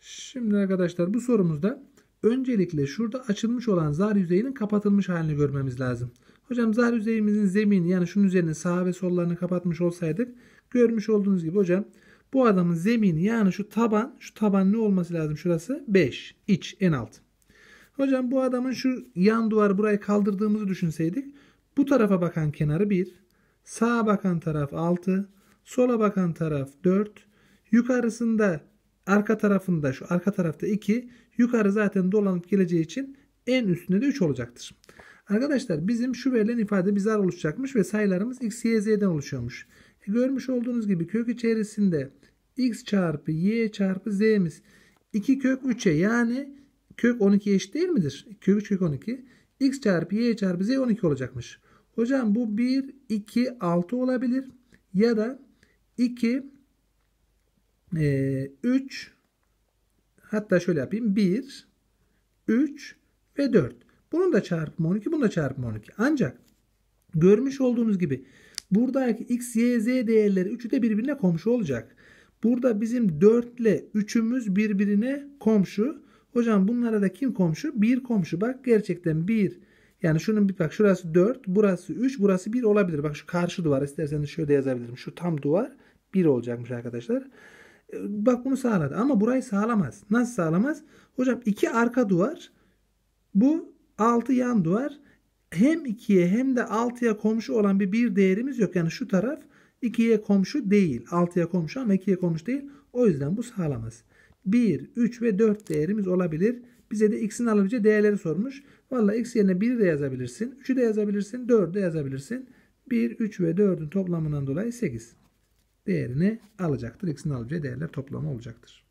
Şimdi arkadaşlar bu sorumuzda öncelikle şurada açılmış olan zar yüzeyinin kapatılmış halini görmemiz lazım. Hocam zar yüzeyimizin zemini yani şunun üzerine sağ ve sollarını kapatmış olsaydık görmüş olduğunuz gibi hocam bu adamın zemini yani şu taban şu taban ne olması lazım şurası 5 iç en alt. Hocam bu adamın şu yan duvar burayı kaldırdığımızı düşünseydik bu tarafa bakan kenarı 1 sağa bakan taraf 6 sola bakan taraf 4 yukarısında Arka tarafında şu arka tarafta 2. Yukarı zaten dolanıp geleceği için en üstünde de 3 olacaktır. Arkadaşlar bizim şu verilen ifade bizar oluşacakmış ve sayılarımız x, y, z'den oluşuyormuş. E görmüş olduğunuz gibi kök içerisinde x çarpı y çarpı z'miz 2 kök 3'e yani kök 12 eşit değil midir? Kök 3 kök 12. x çarpı y çarpı z 12 olacakmış. Hocam bu 1, 2, 6 olabilir. Ya da 2, 3 ee, hatta şöyle yapayım 1 3 ve 4. Bunun da çarpımı 12, bunun da çarpımı 12. Ancak görmüş olduğunuz gibi buradaki x, y, z değerleri üçü de birbirine komşu olacak. Burada bizim 4 ile 3'ümüz birbirine komşu. Hocam bunlara da kim komşu? 1 komşu. Bak gerçekten 1. Yani şunun bir bak şurası 4, burası 3, burası 1 olabilir. Bak şu karşı duvar isterseniz şöyle yazabilirim. Şu tam duvar 1 olacakmış arkadaşlar. Bak bunu sağladı ama burayı sağlamaz. Nasıl sağlamaz? Hocam iki arka duvar bu altı yan duvar hem ikiye hem de altıya komşu olan bir bir değerimiz yok. Yani şu taraf ikiye komşu değil. altıya komşu ama ikiye komşu değil. O yüzden bu sağlamaz. 1, 3 ve 4 değerimiz olabilir. Bize de x'in alabileceği değerleri sormuş. Valla x yerine 1'i de yazabilirsin. 3'ü de yazabilirsin. 4'ü de yazabilirsin. 1, 3 ve 4'ün toplamından dolayı 8 değerini alacaktır. X'in alabileceği değerler toplamı olacaktır.